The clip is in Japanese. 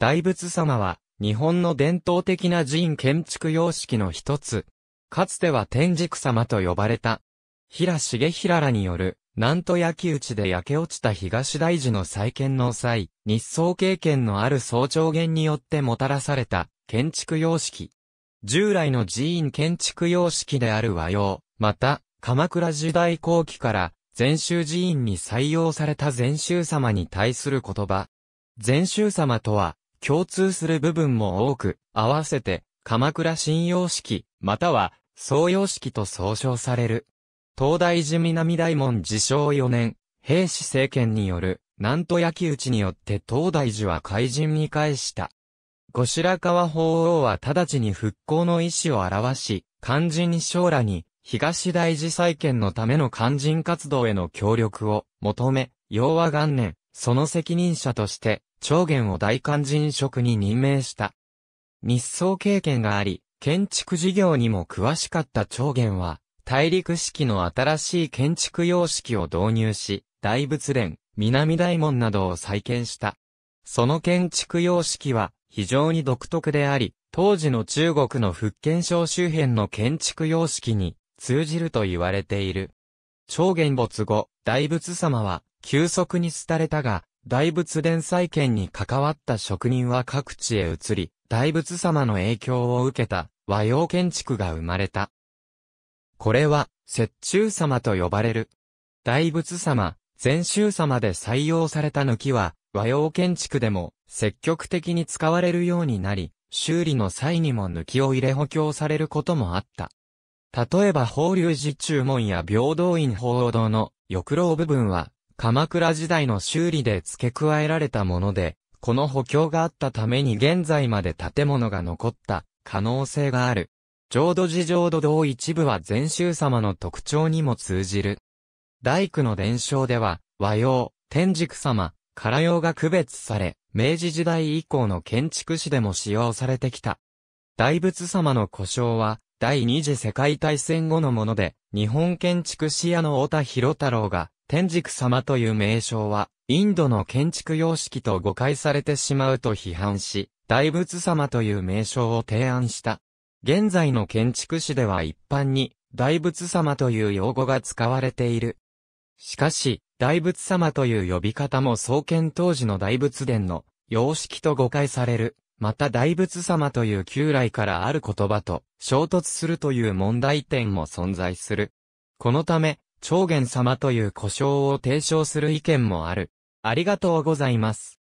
大仏様は、日本の伝統的な寺院建築様式の一つ。かつては天竺様と呼ばれた。平重平らによる、南都焼き打ちで焼け落ちた東大寺の再建の際、日宋経験のある総長元によってもたらされた建築様式。従来の寺院建築様式である和洋、また、鎌倉時代後期から、禅宗寺院に採用された禅宗様に対する言葉。禅宗様とは、共通する部分も多く、合わせて、鎌倉新様式、または、総様式と総称される。東大寺南大門自称4年、平氏政権による、南都焼き討ちによって東大寺は怪人に返した。後白河法皇は直ちに復興の意思を表し、肝心に将来に、東大寺再建のための肝心活動への協力を求め、要は元年、その責任者として、長元を大肝人職に任命した。密葬経験があり、建築事業にも詳しかった長元は、大陸式の新しい建築様式を導入し、大仏殿、南大門などを再建した。その建築様式は非常に独特であり、当時の中国の福建省周辺の建築様式に通じると言われている。長元没後、大仏様は急速に廃れたが、大仏殿再建に関わった職人は各地へ移り、大仏様の影響を受けた和洋建築が生まれた。これは、雪中様と呼ばれる。大仏様、禅宗様で採用された抜きは、和洋建築でも積極的に使われるようになり、修理の際にも抜きを入れ補強されることもあった。例えば法隆寺中門や平等院法凰堂の翼廊部分は鎌倉時代の修理で付け加えられたもので、この補強があったために現在まで建物が残った可能性がある。浄土寺浄土堂一部は禅宗様の特徴にも通じる。大工の伝承では、和洋、天竺様、唐洋が区別され、明治時代以降の建築士でも使用されてきた。大仏様の故障は、第二次世界大戦後のもので、日本建築士屋の太田博太郎が、天竺様という名称は、インドの建築様式と誤解されてしまうと批判し、大仏様という名称を提案した。現在の建築史では一般に、大仏様という用語が使われている。しかし、大仏様という呼び方も創建当時の大仏殿の様式と誤解される。また大仏様という旧来からある言葉と衝突するという問題点も存在する。このため、長元様という呼称を提唱する意見もある。ありがとうございます。